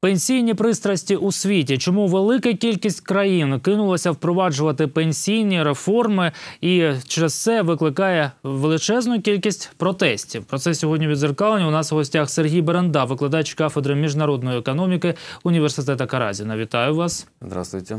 Пенсійні пристрасті у світі, чому велика кількість країн кинулася впроваджувати пенсійні реформи, і через це викликає величезну кількість протестів. Про це сьогодні відзеркалення у нас в гостях Сергій Беренда, викладач кафедри міжнародної економіки університету Каразіна. Вітаю вас. Здравствуйте.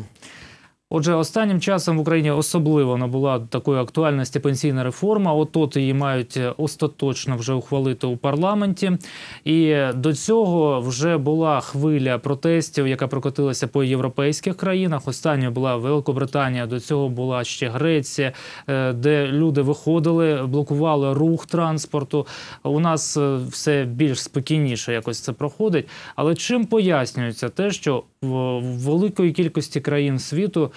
Отже, останнім часом в Україні особливо набула такої актуальності пенсійна реформа. Отот її мають е, остаточно вже ухвалити у парламенті. І до цього вже була хвиля протестів, яка прокотилася по європейських країнах. Останньою була Великобританія, до цього була ще Греція, е, де люди виходили, блокували рух транспорту. У нас е, все більш спокійніше якось це проходить. Але чим пояснюється те, що в великої кількості країн світу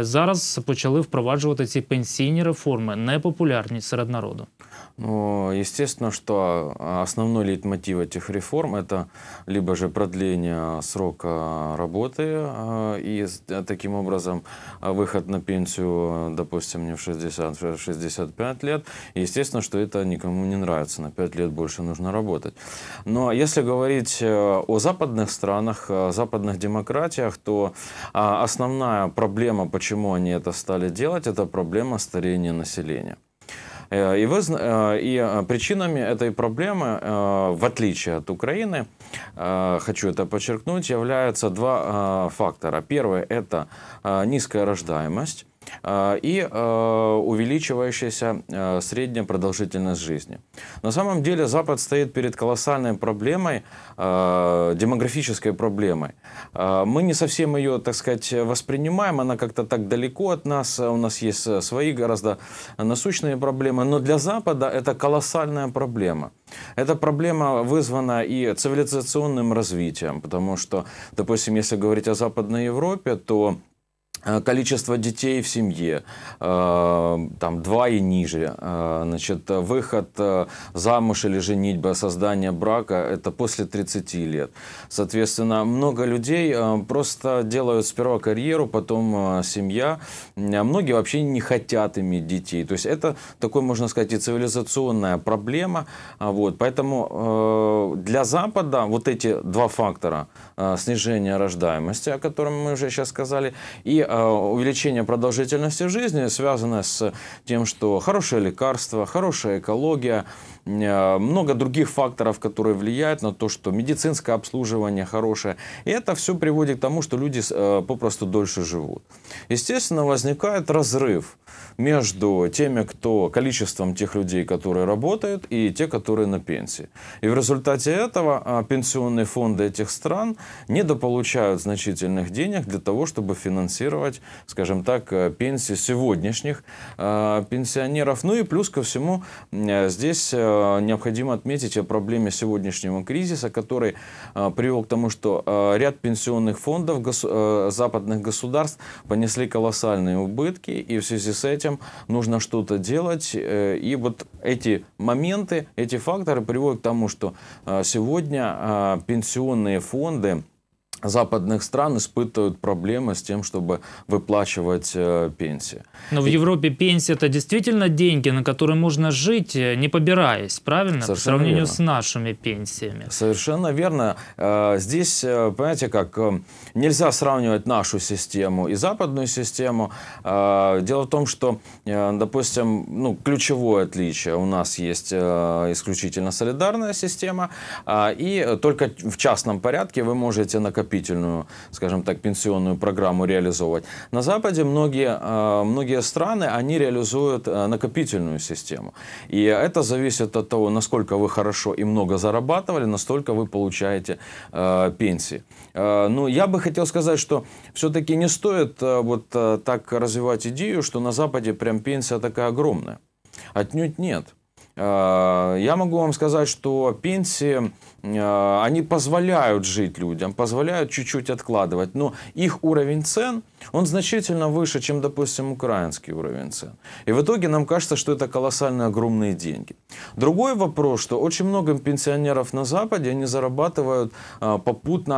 зараз почали впроваджувати ці пенсійні реформи, непопулярні серед народу. Ну, естественно, что основной лейтмотив этих реформ – это либо же продление срока работы э, и э, таким образом выход на пенсию, допустим, не в 60, а в 65 лет. Естественно, что это никому не нравится, на 5 лет больше нужно работать. Но если говорить э, о западных странах, западных демократиях, демократиях, то а, основная проблема, почему они это стали делать, это проблема старения населения. Э, и, вы, э, и э, причинами этой проблемы, в отличие от Украины, хочу это подчеркнуть, являются два фактора. Первый – это низкая рождаемость. А, и а, увеличивающаяся а, средняя продолжительность жизни. На самом деле Запад стоит перед колоссальной проблемой, демографической проблемой. Мы не совсем ее, так сказать, воспринимаем, она как-то так далеко от нас, у нас есть свои гораздо насущные проблемы, но для Запада это колоссальная проблема. Эта проблема вызвана и цивилизационным развитием, потому что, допустим, если говорить о Западной Европе, то Э, количество детей в семье, э, там, два и ниже, э, значит, выход замуж или женитьба, создание брака, это после 30 лет. Соответственно, много людей просто делают сперва карьеру, потом семья, многие вообще не хотят иметь детей. То есть это такой, можно сказать, и цивилизационная проблема. А вот. Поэтому для Запада вот эти два фактора снижение рождаемости, о котором мы уже сейчас сказали, и Э, увеличение продолжительности жизни связано с тем, что хорошее лекарство, хорошая экология, Э, много других факторов, которые влияют на то, что медицинское обслуживание хорошее. И это все приводит к тому, что люди э, попросту дольше живут. Естественно, возникает разрыв между теми, кто количеством тех людей, которые работают, и те, которые на пенсии. И в результате этого а, пенсионные фонды этих стран недополучают значительных денег для того, чтобы финансировать, скажем так, э, пенсии сегодняшних пенсионеров. Ну и плюс ко всему здесь Э, необходимо отметить о проблеме сегодняшнего кризиса, который э, привел к тому, что э, ряд пенсионных фондов западных государств понесли колоссальные убытки, и в связи с этим нужно что-то делать. И вот эти моменты, эти факторы приводят к тому, что сегодня пенсионные фонды, западных стран испытывают проблемы с тем, чтобы выплачивать э, пенсии. Но в Европе пенсия это действительно деньги, на которые можно жить, э, не побираясь, правильно? Совершенно По сравнению верно. с нашими пенсиями. Совершенно верно. Э, здесь, э, понимаете, как нельзя сравнивать нашу систему и западную систему. Дело в том, что, допустим, ну, ключевое отличие у нас есть исключительно солидарная система, и только в частном порядке вы можете накопить накопительную, скажем так, пенсионную программу реализовывать. На Западе многие, э, многие страны, они реализуют э, накопительную систему. И это зависит от того, насколько вы хорошо и много зарабатывали, настолько вы получаете э, пенсии. Ну, я бы хотел сказать, что все-таки не стоит вот так развивать идею, что на Западе прям пенсия такая огромная. Отнюдь нет. Э, я могу вам сказать, что пенсии, э, они позволяют жить людям, позволяют чуть-чуть откладывать, но их уровень цен, он значительно выше, чем, допустим, украинский уровень цен. И в итоге нам кажется, что это колоссально огромные деньги. Другой вопрос, что очень много пенсионеров на Западе, они зарабатывают э, попутно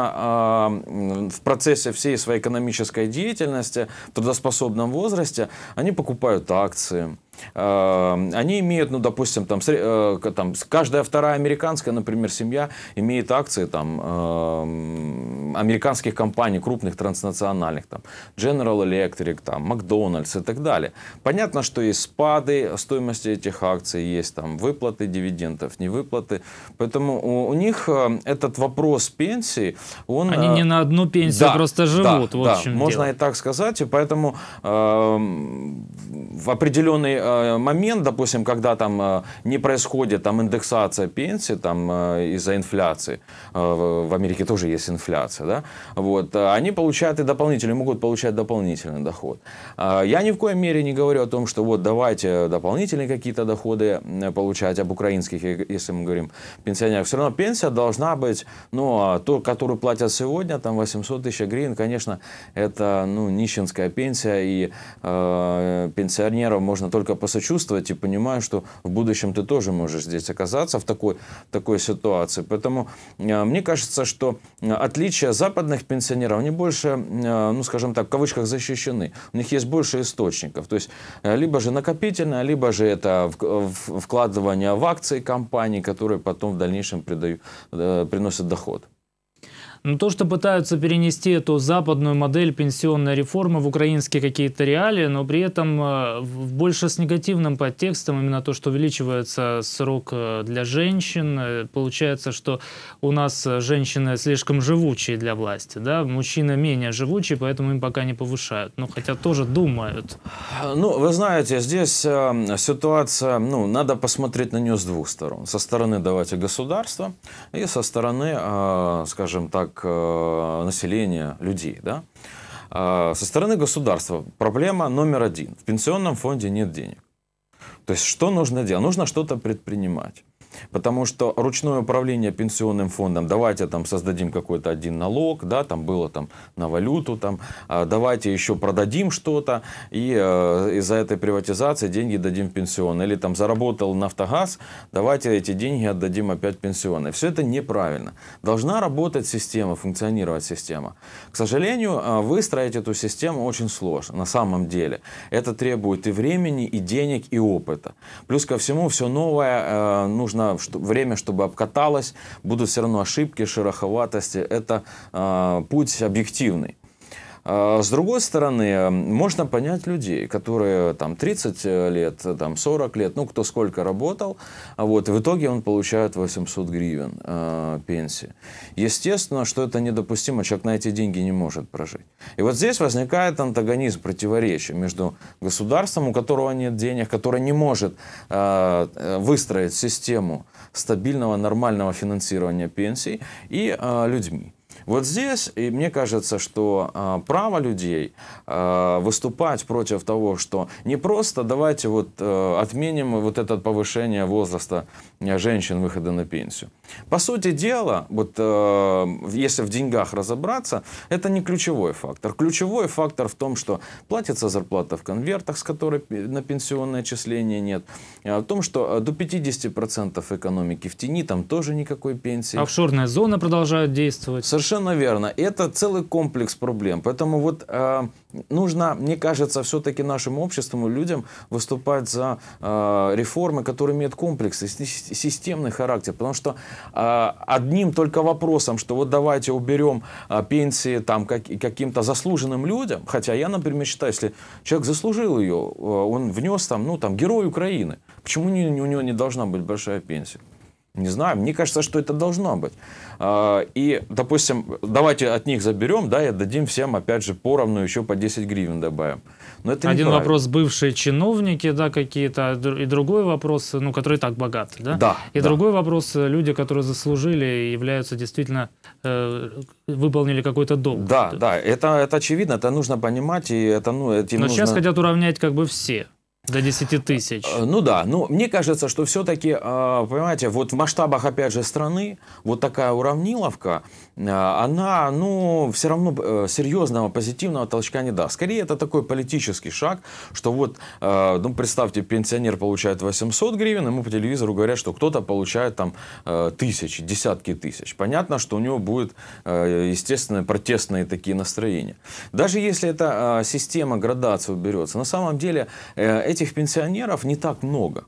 в процессе всей своей экономической деятельности, в трудоспособном возрасте, они покупают акции, Э, они имеют, ну, допустим, там, э, там каждая вторая американская, например, семья имеет акции там эм, американских компаний, крупных транснациональных, там, General Electric, там, McDonald's и так далее. Понятно, что есть спады стоимости этих акций, есть там выплаты дивидендов, не выплаты. Поэтому у, у них э, этот вопрос пенсии, он... Они не на одну пенсию да, просто живут. Да, вот да, можно дело. и так сказать. И поэтому эм, э, в определенный Э, момент, допустим, когда там э, не происходит там индексация пенсии там э, из-за инфляции, в Америке тоже есть инфляция, да, вот, они получают и дополнительный, могут получать дополнительный доход. Я ни в коей мере не говорю о том, что вот давайте дополнительные какие-то доходы получать об украинских, если мы говорим пенсионерах. Все равно пенсия должна быть, ну, а то, которую платят сегодня, там 800 тысяч гривен, конечно, это, ну, нищенская пенсия, и э, пенсионеров можно только посочувствовать и понимаю, что в будущем ты тоже можешь здесь оказаться в такой, такой ситуации. Поэтому э, мне кажется, что э, отличие западных пенсионеров, они больше, э, ну скажем так, в кавычках защищены. У них есть больше источников. То есть либо же накопительное, либо же это вкладывание в акции компании, которые потом в дальнейшем придают, приносят доход. Но то, что пытаются перенести эту западную модель пенсионной реформы в украинские какие-то реалии, но при этом э, больше с негативным подтекстом, именно то, что увеличивается срок э, для женщин, э, получается, что у нас женщины слишком живучие для власти, да, мужчины менее живучие, поэтому им пока не повышают, но хотя тоже думают. Ну, вы знаете, здесь эм, ситуация, ну, надо посмотреть на нее с двух сторон. Со стороны, давайте, государства и со стороны, скажем так, как э, населения, людей. Да? А, со стороны государства проблема номер один. В пенсионном фонде нет денег. То есть что нужно делать? Нужно что-то предпринимать. Потому что ручное управление пенсионным фондом, давайте там создадим какой-то один налог, да, там было там на валюту, там, а давайте еще продадим что-то, и э, из-за этой приватизации деньги дадим в пенсион. Или там заработал нафтогаз, давайте эти деньги отдадим опять пенсионные. Все это неправильно. Должна работать система, функционировать система. К сожалению, э, выстроить эту систему очень сложно на самом деле. Это требует и времени, и денег, и опыта. Плюс ко всему, все новое э, нужно что, время, чтобы обкаталось, будут все равно ошибки, шероховатости. Это э, путь объективный. А с другой стороны, можно понять людей, которые там 30 э, лет, э, там 40 лет, ну кто сколько работал, а вот, в итоге он получает 800 гривен э, пенсии. Естественно, что это недопустимо, человек на эти деньги не может прожить. И вот здесь возникает антагонизм, противоречие между государством, у которого нет денег, которое не может э, э выстроить систему стабильного, нормального финансирования пенсий и э, людьми. Вот здесь, и мне кажется, что э, право людей э, выступать против того, что не просто давайте вот э, отменим вот это повышение возраста э, женщин выхода на пенсию. По сути дела, вот э, если в деньгах разобраться, это не ключевой фактор. Ключевой фактор в том, что платится зарплата в конвертах, с которой на пенсионное отчисление нет. А в том, что э, до 50% экономики в тени, там тоже никакой пенсии. Офшорная зона продолжает действовать. Совершенно Совершенно верно. Это целый комплекс проблем. Поэтому вот э, нужно, мне кажется, все-таки нашему обществу, людям выступать за э, реформы, которые имеют комплекс системный характер. Потому что э, одним только вопросом, что вот давайте уберем э, пенсии там как, каким-то заслуженным людям, хотя я, например, считаю, если человек заслужил ее, э, он внес там, ну там, герой Украины, почему не, у него не должна быть большая пенсия? Не знаю, мне кажется, что это должно быть. А, и, допустим, давайте от них заберем, да, и отдадим всем, опять же, поровну еще по 10 гривен добавим. Но это Один вопрос, бывшие чиновники, да, какие-то, а и другой вопрос, ну, которые так богаты, да? Да. И да. другой вопрос, э, люди, которые заслужили, являются действительно, э, выполнили какой-то долг. Да, да, это, это очевидно, это нужно понимать, и это, ну, этим Но нужно... сейчас хотят уравнять как бы все. До 10 тысяч. Э, ну да, но ну, мне кажется, что все-таки, а, понимаете, вот в масштабах, опять же, страны вот такая уравниловка, Э, она, ну, все равно э, серьезного позитивного толчка не даст. Скорее, это такой политический шаг, что вот, э, ну, представьте, пенсионер получает 800 гривен, ему по телевизору говорят, что кто-то получает там тысячи, десятки тысяч. Понятно, что у него будут, естественно, протестные такие настроения. Даже если эта система градации уберется, на самом деле этих пенсионеров не так много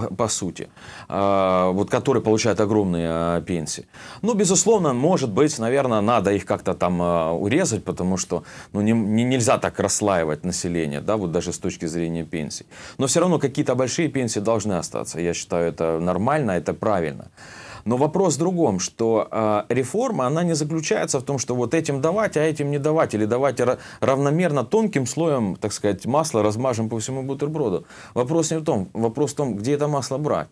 по, сути, а, вот которые получают огромные а, пенсии. Ну, безусловно, может быть, наверное, надо их как-то там а, урезать, потому что ну, не, не, нельзя так расслаивать население, да, вот даже с точки зрения пенсий. Но все равно какие-то большие пенсии должны остаться. Я считаю, это нормально, это правильно. Но вопрос в другом, что э, реформа, она не заключается в том, что вот этим давать, а этим не давать, или давать равномерно тонким слоем, так сказать, масла размажем по всему бутерброду. Вопрос не в том, вопрос в том, где это масло брать.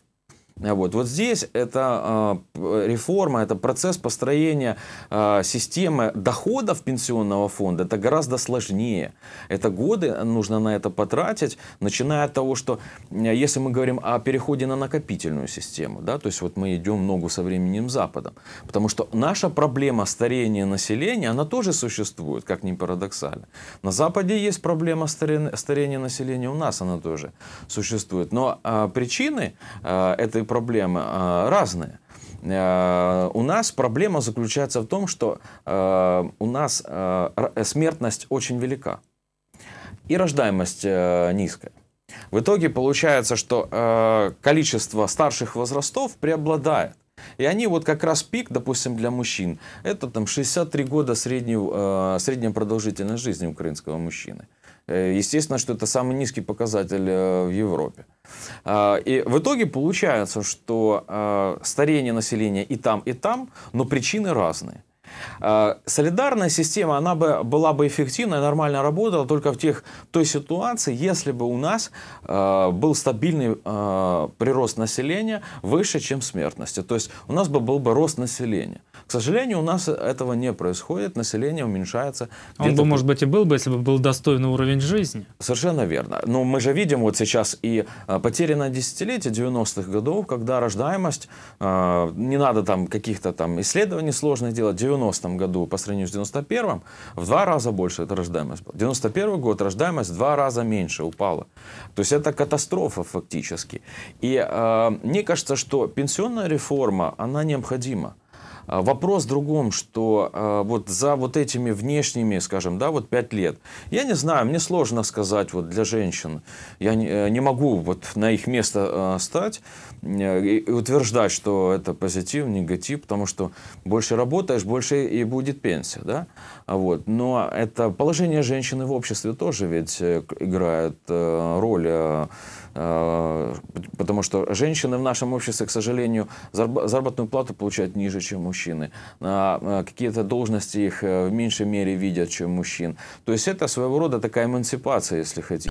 Э, вот, вот здесь это э, реформа, это процесс построения э, системы доходов пенсионного фонда, это гораздо сложнее. Это годы нужно на это потратить, начиная от того, что э, если мы говорим о переходе на накопительную систему, да, то есть вот мы идем ногу со временем Западом, потому что наша проблема старения населения, она тоже существует, как ни парадоксально. На Западе есть проблема старения старения населения, у нас она тоже существует. Но э, причины э, этой проблемы а, разные. А, у нас проблема заключается в том, что а, у нас смертность очень велика и рождаемость э, низкая. В итоге получается, что количество старших возрастов преобладает. И они вот как раз пик, допустим, для мужчин, это там 63 года среднюю, э, средняя продолжительность жизни украинского мужчины. Э, естественно, что это самый низкий показатель э, в Европе. А, и в итоге получается, что э, старение населения и там, и там, но причины разные. Э, солидарная система, она бы была бы эффективна и нормально работала только в тех, той ситуации, если бы у нас э, был стабильный э, прирост населения выше, чем смертности. То есть у нас бы был бы рост населения. К сожалению, у нас этого не происходит, население уменьшается. Он бы, может быть, и был бы, если бы был достойный уровень жизни. Совершенно верно. Но мы же видим вот сейчас и э, потери на десятилетие 90-х годов, когда рождаемость, э, не надо там каких-то там исследований сложных делать, 90 90-м году по сравнению с 91-м в два раза больше это рождаемость была. 91 год рождаемость в два раза меньше упала. То есть это катастрофа фактически. И э, мне кажется, что пенсионная реформа, она необходима. А, вопрос в другом, что а, вот за вот этими внешними, скажем, да, вот пять лет, я не знаю, мне сложно сказать вот для женщин, я не, э, не могу вот на их место э, стать э, и утверждать, что это позитив, негатив, потому что больше работаешь, больше и будет пенсия, да, а вот. Но это положение женщины в обществе тоже ведь играет роль Потому что женщины в нашем обществе, к сожалению, заработную плату получают ниже, чем мужчины мужчины, на а, какие-то должности их э, в меньшей мере видят, чем мужчин. То есть это своего рода такая эмансипация, если хотите.